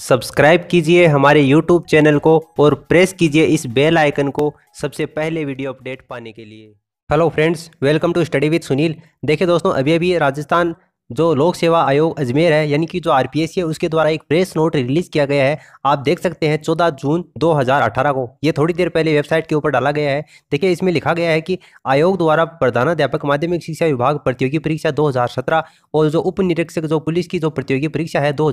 subscribe कीजिए हमारे YouTube channel को और प्रेस कीजिए इस बेल आइकन को सबसे पहले वीडियो अपडेट पाने के लिए hello friends welcome to study with Sunil देखिए दोस्तों अभी अभी राजस्थान जो लोक सेवा आयोग अजमेर है यानी कि जो आर है उसके द्वारा एक प्रेस नोट रिलीज किया गया है आप देख सकते हैं 14 जून 2018 को ये थोड़ी देर पहले वेबसाइट के ऊपर डाला गया है देखिए इसमें लिखा गया है कि आयोग द्वारा प्रधानाध्यापक माध्यमिक शिक्षा विभाग प्रतियोगी परीक्षा 2017 और जो उप निरीक्षक जो पुलिस की जो प्रतियोगी परीक्षा है दो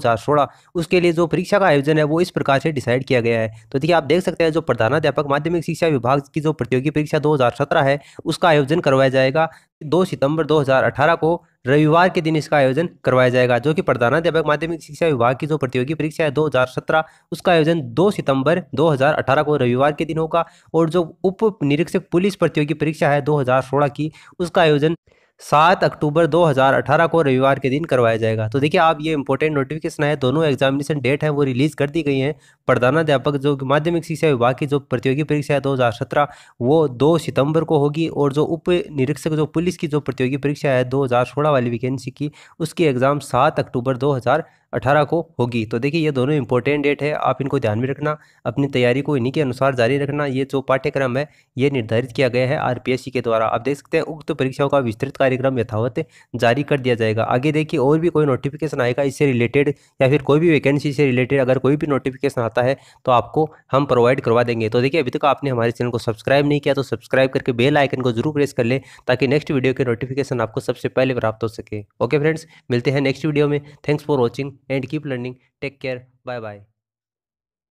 उसके लिए जो परीक्षा का आयोजन है वो इस प्रकार से डिसाइड किया गया है तो देखिए आप देख सकते हैं जो प्रधानाध्यापक माध्यमिक शिक्षा विभाग की जो प्रतियोगी परीक्षा दो है उसका आयोजन करवाया जाएगा दो सितंबर 2018 को रविवार के दिन इसका आयोजन करवाया जाएगा जो कि प्रधानाध्यापक माध्यमिक शिक्षा विभाग की जो प्रतियोगी परीक्षा है 2017 उसका आयोजन 2 सितंबर 2018 को रविवार के दिन होगा और जो उप निरीक्षक पुलिस प्रतियोगी परीक्षा है 2016 की उसका आयोजन सात अक्टूबर 2018 को रविवार के दिन करवाया जाएगा तो देखिए आप ये इंपॉर्टेंट नोटिफिकेशन है दोनों एग्जामिनेशन डेट है वो रिलीज़ कर दी गई हैं प्रधानाध्यापक जो माध्यमिक शिक्षा विभाग की जो प्रतियोगी परीक्षा है 2017 वो 2 सितंबर को होगी और जो उप निरीक्षक जो पुलिस की जो प्रतियोगी परीक्षा है सोलह वाली वैकेंसी की उसकी एग्ज़ाम सात अक्टूबर दो अठारह को होगी तो देखिए ये दोनों इंपॉर्टेंट डेट है आप इनको ध्यान में रखना अपनी तैयारी को इन्हीं के अनुसार जारी रखना ये जो पाठ्यक्रम है ये निर्धारित किया गया है आरपीएससी के द्वारा आप देख सकते हैं उक्त परीक्षाओं का विस्तृत कार्यक्रम यथावत जारी कर दिया जाएगा आगे देखिए और भी कोई नोटिफिकेशन आएगा इससे रिलेटेड या फिर कोई भी वैकेंसी से रिलेटेड अगर कोई भी नोटिफिकेशन आता है तो आपको हम प्रोवाइड करवा देंगे तो देखिए अभी तक आपने हमारे चैनल को सब्सक्राइब नहीं किया तो सब्सक्राइब करके बेल आइकन को जरूर प्रेस कर लें ताकि नेक्स्ट वीडियो के नोटिफिकेशन आपको सबसे पहले प्राप्त हो सके ओके फ्रेंड्स मिलते हैं नेक्स्ट वीडियो में thanks for watching and keep learning take care bye bye